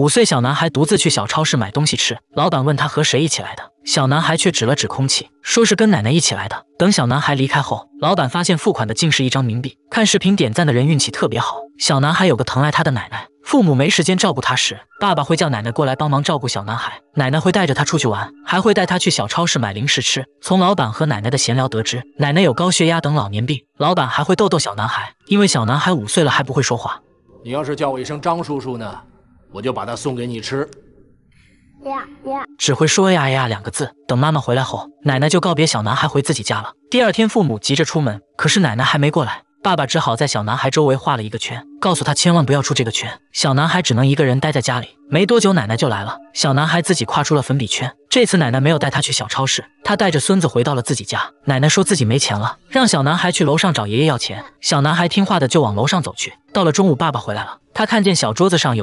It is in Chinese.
五岁小男孩独自去小超市买东西吃，老板问他和谁一起来的，小男孩却指了指空气，说是跟奶奶一起来的。等小男孩离开后，老板发现付款的竟是一张冥币。看视频点赞的人运气特别好。小男孩有个疼爱他的奶奶，父母没时间照顾他时，爸爸会叫奶奶过来帮忙照顾小男孩，奶奶会带着他出去玩，还会带他去小超市买零食吃。从老板和奶奶的闲聊得知，奶奶有高血压等老年病。老板还会逗逗小男孩，因为小男孩五岁了还不会说话。你要是叫我一声张叔叔呢？我就把它送给你吃。呀呀，只会说呀呀两个字。等妈妈回来后，奶奶就告别小男孩回自己家了。第二天，父母急着出门，可是奶奶还没过来，爸爸只好在小男孩周围画了一个圈，告诉他千万不要出这个圈。小男孩只能一个人待在家里。没多久，奶奶就来了。小男孩自己跨出了粉笔圈。这次奶奶没有带他去小超市，他带着孙子回到了自己家。奶奶说自己没钱了，让小男孩去楼上找爷爷要钱。小男孩听话的就往楼上走去。到了中午，爸爸回来了，他看见小桌子上有。